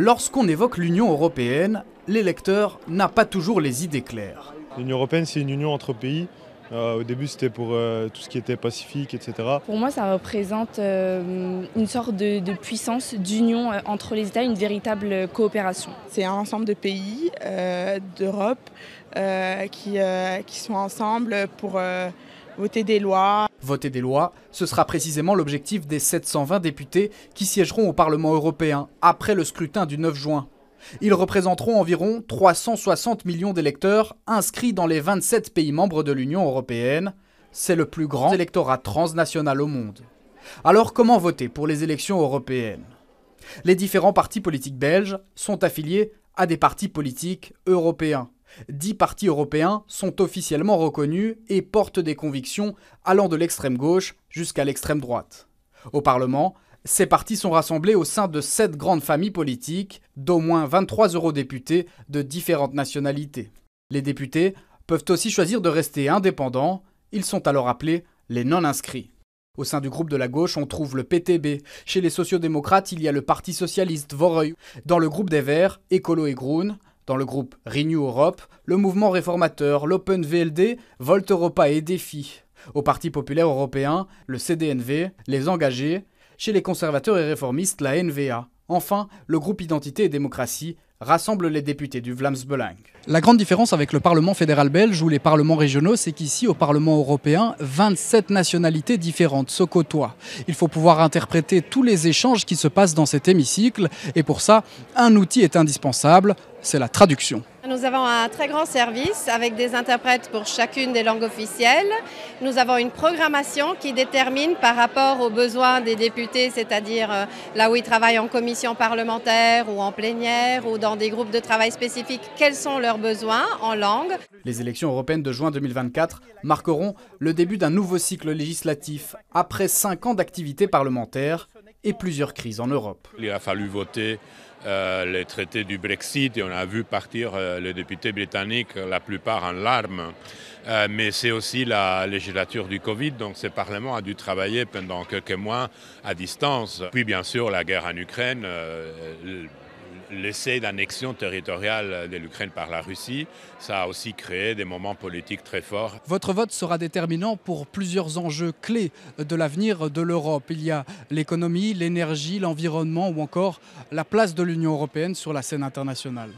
Lorsqu'on évoque l'Union européenne, l'électeur n'a pas toujours les idées claires. L'Union européenne, c'est une union entre pays. Euh, au début, c'était pour euh, tout ce qui était pacifique, etc. Pour moi, ça représente euh, une sorte de, puissance, d'union entre les États, une véritable coopération. C'est un ensemble de pays d'Europe qui, qui, sont ensemble pour voter des lois. Voter des lois, ce sera précisément l'objectif des 720 députés qui siégeront au Parlement européen après le scrutin du 9 juin. Ils représenteront environ 360 millions d'électeurs inscrits dans les 27 pays membres de l'Union européenne. C'est le plus grand électorat transnational au monde. Alors comment voter pour les élections européennes Les différents partis politiques belges sont affiliés à des partis politiques européens. Dix partis européens sont officiellement reconnus et portent des convictions allant de l'extrême gauche jusqu'à l'extrême droite. Au Parlement, ces partis sont rassemblés au sein de sept grandes familles politiques d'au moins 23 eurodéputés de différentes nationalités. Les députés peuvent aussi choisir de rester indépendants, ils sont alors appelés les non-inscrits. Au sein du groupe de la gauche, on trouve le PTB. Chez les sociodémocrates, il y a le Parti socialiste Voreuil. Dans le groupe des Verts, Écolo et Grun. Dans le groupe Renew Europe, le mouvement réformateur, l'Open VLD, Volt Europa et Défi. Au Parti populaire européen, le CDNV, les engagés. Chez les conservateurs et réformistes, la NVA. Enfin, le groupe Identité et démocratie, rassemble les députés du Vlaams-Belang. La grande différence avec le Parlement fédéral belge ou les parlements régionaux, c'est qu'ici, au Parlement européen, 27 nationalités différentes se côtoient. Il faut pouvoir interpréter tous les échanges qui se passent dans cet hémicycle, et pour ça, un outil est indispensable, c'est la traduction. Nous avons un très grand service avec des interprètes pour chacune des langues officielles. Nous avons une programmation qui détermine par rapport aux besoins des députés, c'est-à-dire euh, là où ils travaillent en commission parlementaire ou en plénière ou dans des groupes de travail spécifiques, quels sont leurs besoins en langue. Les élections européennes de juin 2024 marqueront le début d'un nouveau cycle législatif après cinq ans d'activité parlementaire et plusieurs crises en Europe. Il a fallu voter euh, les traités du Brexit et on a vu partir euh, les députés britanniques, la plupart en larmes. Euh, mais c'est aussi la législature du Covid, donc ce Parlement a dû travailler pendant quelques mois à distance. Puis bien sûr la guerre en Ukraine l'essai d'annexion territoriale de l'Ukraine par la Russie, ça a aussi créé des moments politiques très forts. Votre vote sera déterminant pour plusieurs enjeux clés de l'avenir de l'Europe. Il y a l'économie, l'énergie, l'environnement ou encore la place de l'Union européenne sur la scène internationale.